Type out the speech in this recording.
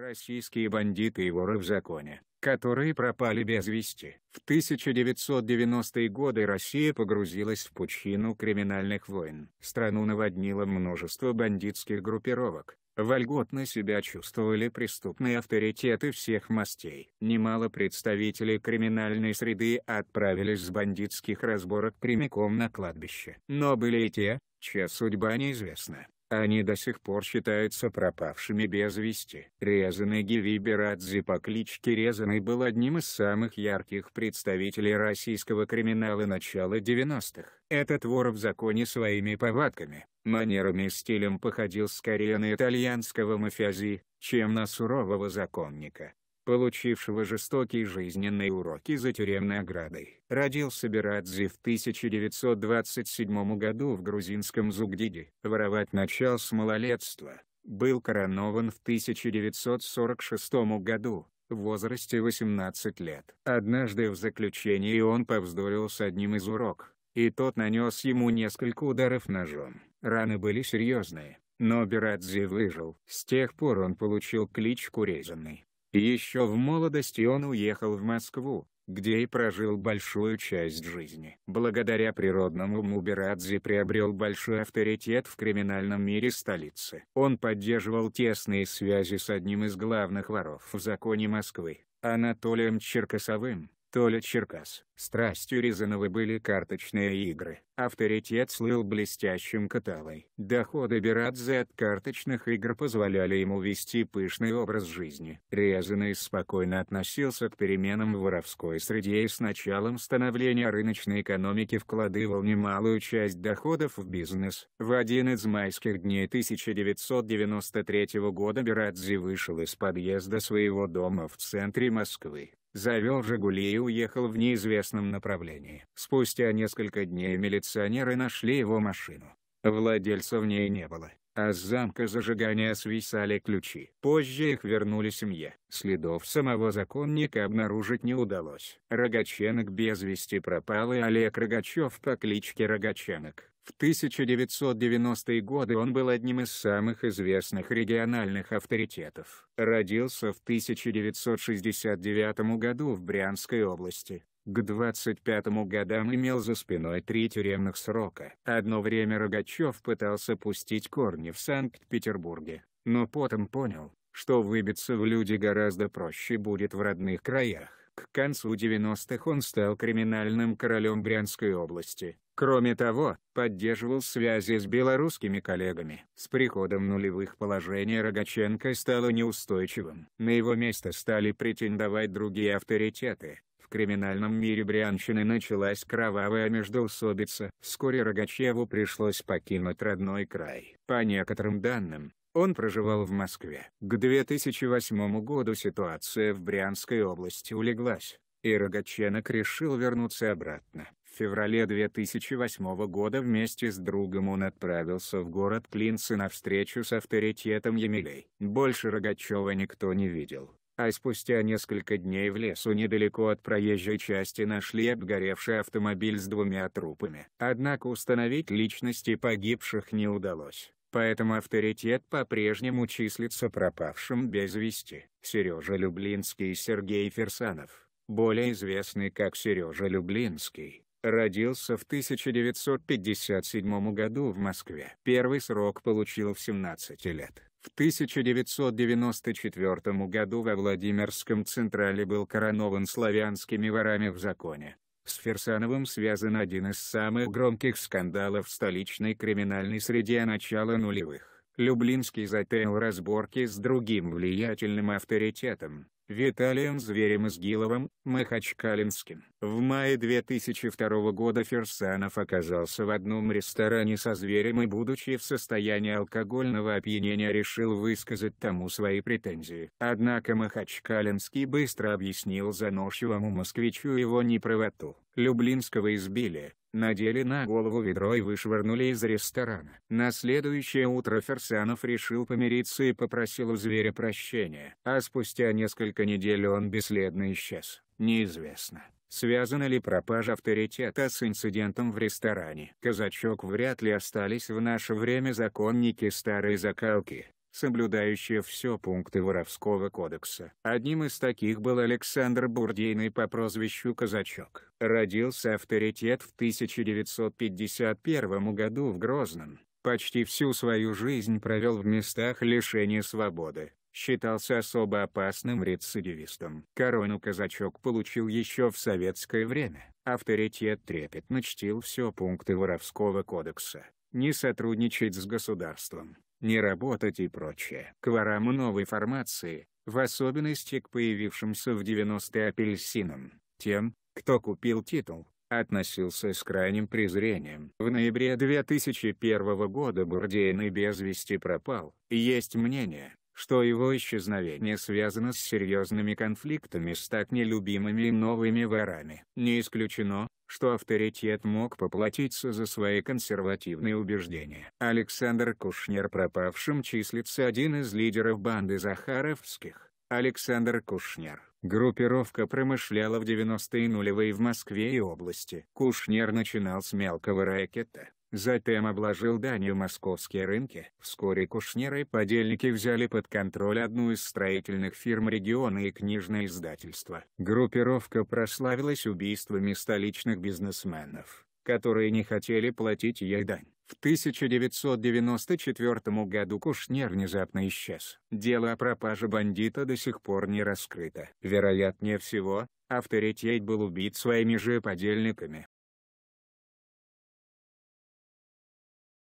Российские бандиты и воры в законе, которые пропали без вести. В 1990-е годы Россия погрузилась в пучину криминальных войн. Страну наводнило множество бандитских группировок. Вольготно себя чувствовали преступные авторитеты всех мастей. Немало представителей криминальной среды отправились с бандитских разборок прямиком на кладбище. Но были и те, чья судьба неизвестна. Они до сих пор считаются пропавшими без вести. Резанный Резаный Гевиберадзе по кличке Резаный был одним из самых ярких представителей российского криминала начала 90-х. Этот вор в законе своими повадками, манерами и стилем походил скорее на итальянского мафиази, чем на сурового законника получившего жестокие жизненные уроки за тюремной оградой. Родился Берадзе в 1927 году в грузинском Зугдиде. Воровать начал с малолетства. Был коронован в 1946 году, в возрасте 18 лет. Однажды в заключении он повздорил с одним из урок, и тот нанес ему несколько ударов ножом. Раны были серьезные, но Берадзе выжил. С тех пор он получил кличку «Резанный». Еще в молодости он уехал в Москву, где и прожил большую часть жизни. Благодаря природному Муберадзе приобрел большой авторитет в криминальном мире столицы. Он поддерживал тесные связи с одним из главных воров в законе Москвы, Анатолием Черкасовым, Толя Черкас. Страстью Рязанова были карточные игры. Авторитет слыл блестящим каталой. Доходы Берадзе от карточных игр позволяли ему вести пышный образ жизни. Рязанов спокойно относился к переменам в воровской среде и с началом становления рыночной экономики вкладывал немалую часть доходов в бизнес. В один из майских дней 1993 года Берадзе вышел из подъезда своего дома в центре Москвы завел «Жигули» и уехал в неизвестном направлении. Спустя несколько дней милиционеры нашли его машину. Владельца в ней не было, а с замка зажигания свисали ключи. Позже их вернули семье. Следов самого законника обнаружить не удалось. Рогаченок без вести пропал и Олег Рогачев по кличке Рогаченок. В 1990-е годы он был одним из самых известных региональных авторитетов. Родился в 1969 году в Брянской области. К 25 годам имел за спиной три тюремных срока. Одно время Рогачев пытался пустить корни в Санкт-Петербурге, но потом понял, что выбиться в люди гораздо проще будет в родных краях. К концу 90-х он стал криминальным королем Брянской области. Кроме того, поддерживал связи с белорусскими коллегами. С приходом нулевых положение Рогаченко стало неустойчивым. На его место стали претендовать другие авторитеты. В криминальном мире Брянщины началась кровавая междоусобица. Вскоре Рогачеву пришлось покинуть родной край. По некоторым данным, он проживал в Москве. К 2008 году ситуация в Брянской области улеглась, и Рогаченок решил вернуться обратно. В феврале 2008 года вместе с другом он отправился в город Клинцы на встречу с авторитетом Емелей. Больше Рогачева никто не видел. А спустя несколько дней в лесу недалеко от проезжей части нашли обгоревший автомобиль с двумя трупами. Однако установить личности погибших не удалось поэтому авторитет по-прежнему числится пропавшим без вести. Сережа Люблинский и Сергей Ферсанов, более известный как Сережа Люблинский, родился в 1957 году в Москве. Первый срок получил в 17 лет. В 1994 году во Владимирском Централе был коронован славянскими ворами в законе. С Ферсановым связан один из самых громких скандалов в столичной криминальной среде начала нулевых. Люблинский затеял разборки с другим влиятельным авторитетом, Виталием Зверем Изгиловым, Махачкалинским. В мае 2002 года Ферсанов оказался в одном ресторане со Зверем и будучи в состоянии алкогольного опьянения решил высказать тому свои претензии. Однако Махачкалинский быстро объяснил заносчивому москвичу его неправоту. Люблинского избили, надели на голову ведро и вышвырнули из ресторана. На следующее утро Ферсанов решил помириться и попросил у зверя прощения. А спустя несколько недель он бесследно исчез. Неизвестно. Связана ли пропажа авторитета с инцидентом в ресторане? Казачок вряд ли остались в наше время законники старой закалки соблюдающие все пункты Воровского кодекса. Одним из таких был Александр Бурдейный по прозвищу Казачок. Родился авторитет в 1951 году в Грозном. Почти всю свою жизнь провел в местах лишения свободы. Считался особо опасным рецидивистом. Корону казачок получил еще в советское время. Авторитет трепетно чтил все пункты Воровского кодекса. Не сотрудничать с государством не работать и прочее. К ворам новой формации, в особенности к появившимся в 90-е апельсинам, тем, кто купил титул, относился с крайним презрением. В ноябре 2001 года Бурдейн и без вести пропал. Есть мнение, что его исчезновение связано с серьезными конфликтами с так нелюбимыми новыми ворами. Не исключено, что авторитет мог поплатиться за свои консервативные убеждения. Александр Кушнер пропавшим числится один из лидеров банды Захаровских. Александр Кушнер. Группировка промышляла в 90-е нулевые в Москве и области. Кушнер начинал с мелкого рэкета. Затем обложил данью московские рынки. Вскоре Кушнеры и подельники взяли под контроль одну из строительных фирм региона и книжное издательство. Группировка прославилась убийствами столичных бизнесменов, которые не хотели платить ей дань. В 1994 году Кушнер внезапно исчез. Дело о пропаже бандита до сих пор не раскрыто. Вероятнее всего, авторитет был убит своими же подельниками.